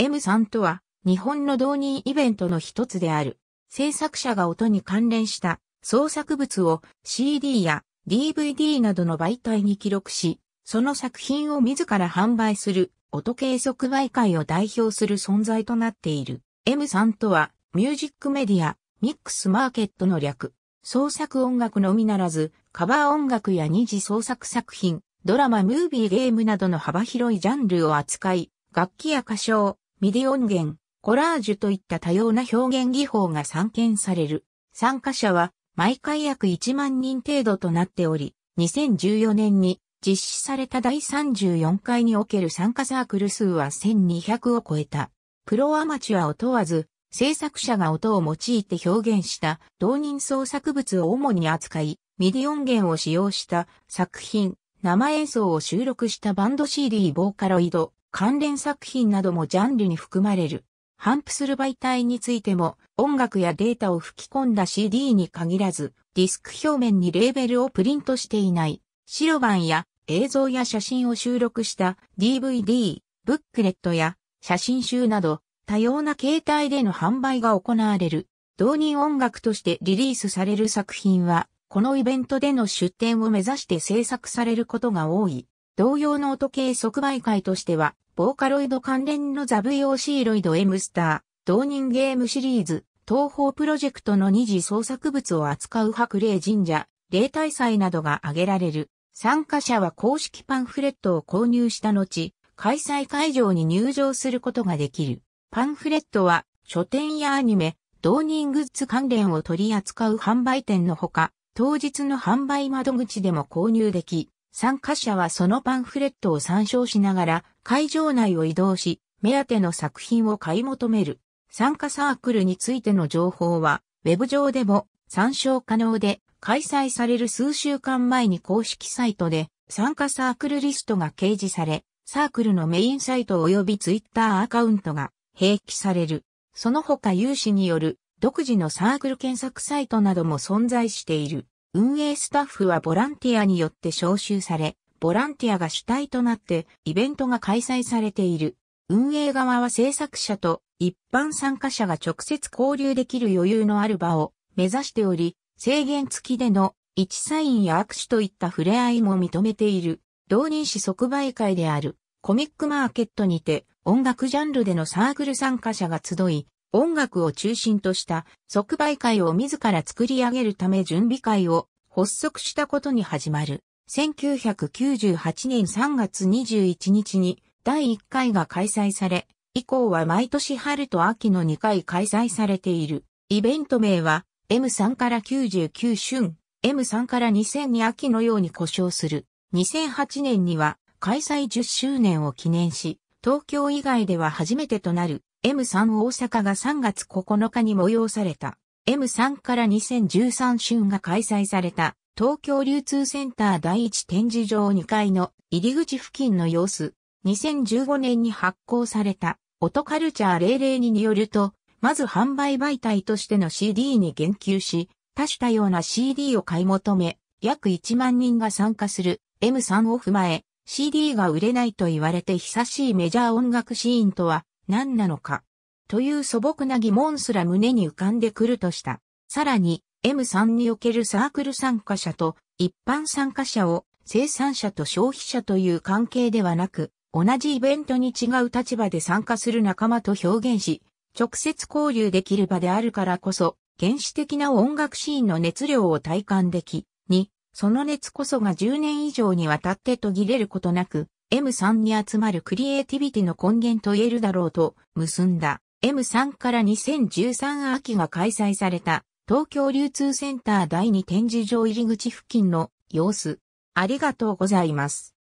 M3 とは、日本の導入イベントの一つである。制作者が音に関連した創作物を CD や DVD などの媒体に記録し、その作品を自ら販売する音計測媒介を代表する存在となっている。M3 とは、ミュージックメディア、ミックスマーケットの略。創作音楽のみならず、カバー音楽や二次創作作品、ドラマ、ムービー、ゲームなどの幅広いジャンルを扱い、楽器や歌唱、ミディ音源、コラージュといった多様な表現技法が散見される。参加者は毎回約1万人程度となっており、2014年に実施された第34回における参加サークル数は1200を超えた。プロアマチュアを問わず、制作者が音を用いて表現した同人創作物を主に扱い、ミディ音源を使用した作品、生演奏を収録したバンド CD ボーカロイド、関連作品などもジャンルに含まれる。反復する媒体についても音楽やデータを吹き込んだ CD に限らずディスク表面にレーベルをプリントしていない白板や映像や写真を収録した DVD、ブックレットや写真集など多様な形態での販売が行われる。同人音楽としてリリースされる作品はこのイベントでの出展を目指して制作されることが多い。同様の音系即売会としては、ボーカロイド関連のザ VOC ロイド M スター、同人ゲームシリーズ、東方プロジェクトの二次創作物を扱う白霊神社、霊大祭などが挙げられる。参加者は公式パンフレットを購入した後、開催会場に入場することができる。パンフレットは、書店やアニメ、同人グッズ関連を取り扱う販売店のほか、当日の販売窓口でも購入でき、参加者はそのパンフレットを参照しながら会場内を移動し、目当ての作品を買い求める。参加サークルについての情報は、ウェブ上でも参照可能で、開催される数週間前に公式サイトで参加サークルリストが掲示され、サークルのメインサイト及びツイッターアカウントが併記される。その他有志による独自のサークル検索サイトなども存在している。運営スタッフはボランティアによって招集され、ボランティアが主体となってイベントが開催されている。運営側は制作者と一般参加者が直接交流できる余裕のある場を目指しており、制限付きでの一サインや握手といった触れ合いも認めている。同人誌即売会であるコミックマーケットにて音楽ジャンルでのサークル参加者が集い、音楽を中心とした即売会を自ら作り上げるため準備会を発足したことに始まる。1998年3月21日に第1回が開催され、以降は毎年春と秋の2回開催されている。イベント名は M3 から99春、M3 から2 0 0に秋のように故障する。2008年には開催10周年を記念し、東京以外では初めてとなる M3 大阪が3月9日に催された。M3 から2013春が開催された東京流通センター第一展示場2階の入り口付近の様子。2015年に発行されたオトカルチャー00によると、まず販売媒体としての CD に言及し、多種多様な CD を買い求め、約1万人が参加する M3 を踏まえ、CD が売れないと言われて久しいメジャー音楽シーンとは何なのか、という素朴な疑問すら胸に浮かんでくるとした。さらに、M3 におけるサークル参加者と一般参加者を生産者と消費者という関係ではなく、同じイベントに違う立場で参加する仲間と表現し、直接交流できる場であるからこそ、原始的な音楽シーンの熱量を体感でき、に、その熱こそが10年以上にわたって途切れることなく、M3 に集まるクリエイティビティの根源と言えるだろうと結んだ M3 から2013秋が開催された東京流通センター第2展示場入り口付近の様子。ありがとうございます。